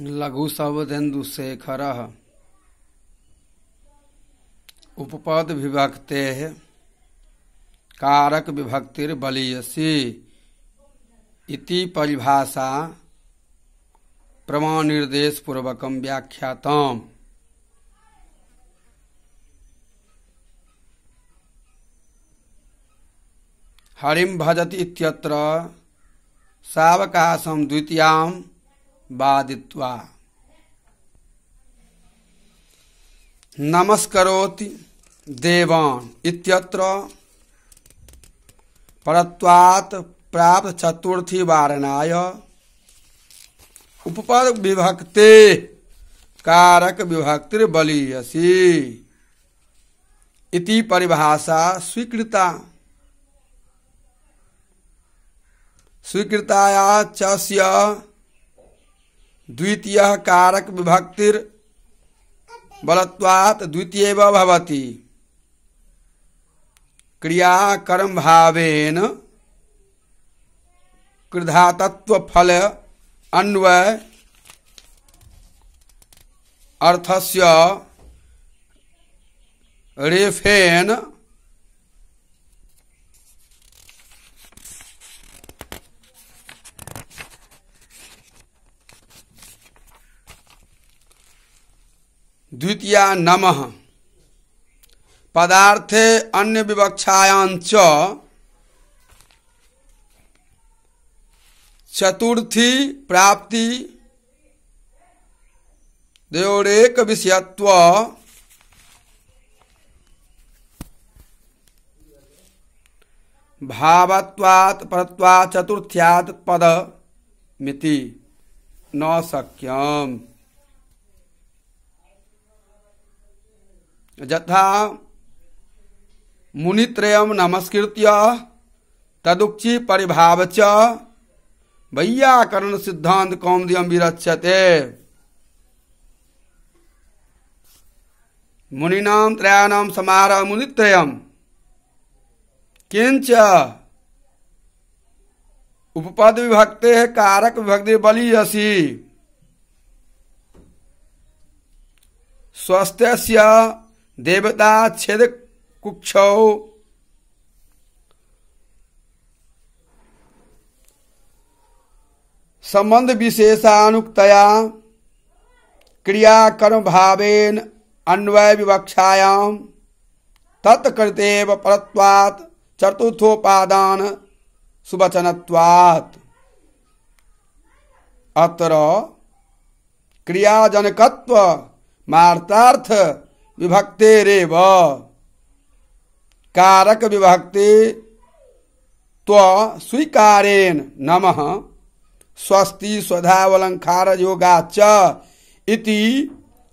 लघुशब्देन्दुशेखरः उपपदविभक्तेः कारकविभक्तिर्बलीयसी इति परिभाषा प्रमाणनिर्देशपूर्वकं व्याख्यातम् हरिं भजत इत्यत्र सावकाशं द्वितीयां बाधित्वा नमस्करोति देवान इत्यत्र परत्वात् प्राप्त चतुर्थी वारणाय उपपद विभक्ति कारक विभक्तिर बलीयसी इति परिभाषा स्वीकृता स्वीकृताया चस्य द्वितीय कारक विभक्तिर बलत्वात द्वितीय भवती क्रिया कर्म भावेन कृधातत्व फल अन्वय अर्थस्य रेफेन या नम पदार्थे अन्य विवक्षायांच चतुर्थी प्राप्ति देवरेक विषयत्व भावत्वात् परत्वात् चतुर्थ्यात् पद मिति न सक्यम यथा मुनित्रय नमस्कृत तदुक्चि परिभाव च वैयाकरण सिद्धांत कौमदीय विरच्यते मुनिनाम त्रयाणाम समारोह मुनित्रय किंच उपपद विभक्ते कारक विभक्ति बलि असी स्वस्थ देवता छेद कुक्ष संबंध विशेषानुक्तया क्रियाकर्म भावेन अन्वय विवक्षायाम तत्कृतेव परत्वात् चतुर्थोपादान सुवचनत्वात् अत्र क्रियाजनकत्व मार्तार्थ विभक्ति रेव कारक विभक्ति त्व स्वीकारेन नम स्वस्ति स्वधावलंकार योगाच इति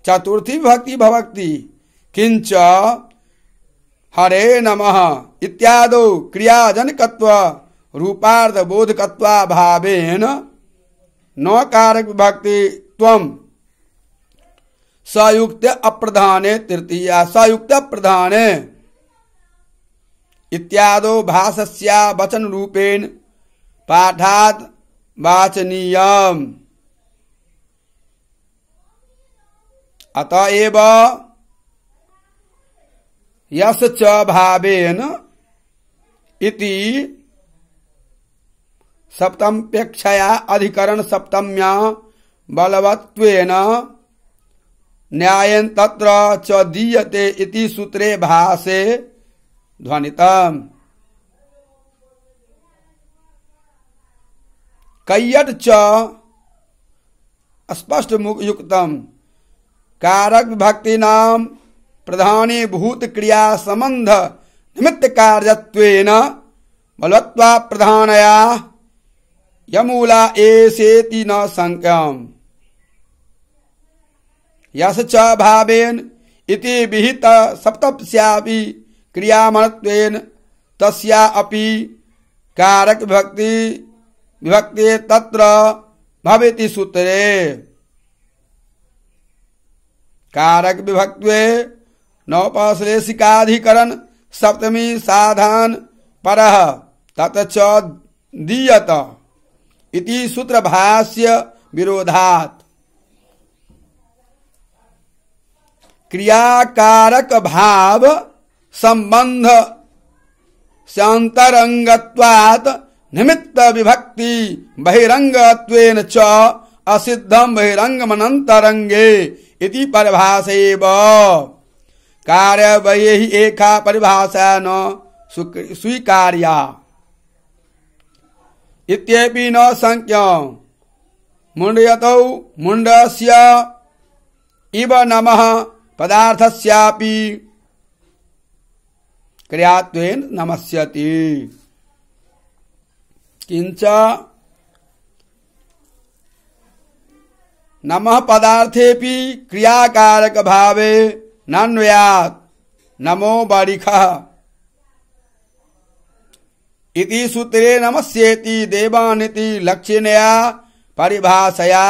चतुर्थी विभक्ति भवक्ति किंच हरे नमः इत्यादो क्रियाजनकत्व रूपार्ध न कारक विभक्ति त्वम सयुक्त अप्रधान तृतीया सयुक्त प्रधान इत्यादो भाषा वचन रूपेण पाठा वाचनीय अतएव यस च भावेन अधिकरण सप्तम्या बलवत्वेन न्याय तत्र च दीयते इति सूत्रे भाषे ध्वनितम कैयट च स्पष्ट युक्तम कारक भक्ति नाम प्रधानी भूत क्रिया संबंध निमित्त कार्य बलवत्वा प्रधानया यमूला एसेति न संकम यश भावेन इति विहित सप्तप्स्यापि क्रियामणत्वेन तस्या अपि कारक विभक्ति विभक्ति तत्र भवेति सूत्रे कारक विभक्ते नौपाश्लेषिकाधिकरण सप्तमी साधन पर तत दीयत इति सूत्र भाष्य विरोधात् क्रियाकारक भाव संबंध शांतरंगत्वात निमित्त विभक्ति बहिरंगत्वेन च असिद्धम बहिरंग मनंतरंगे इति परिभाषेव कार्य वये एका परिभाषा न स्वीकार्या इत्येपि न संख्य मुंडयतौ मुंडस्य इव नमः पदार्थ क्रियात्वेन नमस्यति किंच नम पदार्थे क्रियाकारक भावे नन्वयात नमो बारिख इति सूत्रे नमस्येति देवानिति लक्षिणया परिभाषया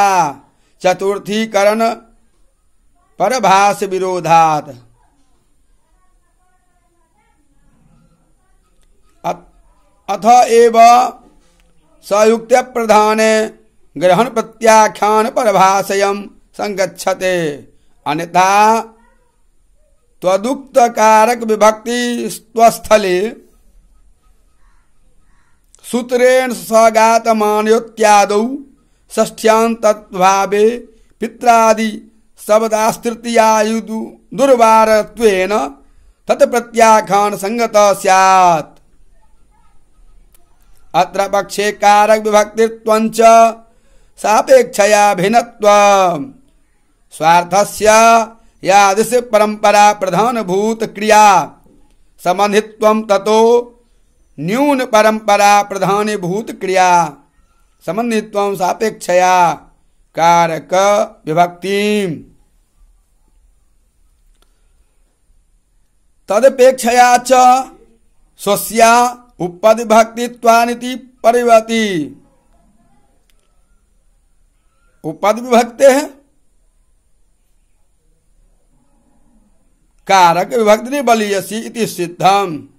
चतुर्थीकरण परभाष विरोधात अथ एव सयुक्त प्रधान ग्रहण प्रत्याख्यान परभाषयम संगछते अन्यथा तदुक्त कारक विभक्ति स्वस्थले सूत्रेण सगातमान्योत्यादौ षष्ठ्यां तत्भावे पित्रादि शब्दास्तृतीयायुदु दुर्वारत्वेन तत् संगत स्यात् अत्र पक्षे कारक विभक्ति सापेक्षया भिन्नत्वम् स्वार्थस्य यादृश परंपरा प्रधानभूत क्रिया संबंधित्वम ततो न्यून परंपरा प्रधानभूत क्रिया संबंधित्वम सापेक्षया कारक विभक्ति तदपेक्षाया च स्वस्या उपपद विभक्तित्वानिति परिवती उपद विभक्ति है कारक विभक्ति बलियसी सिद्धम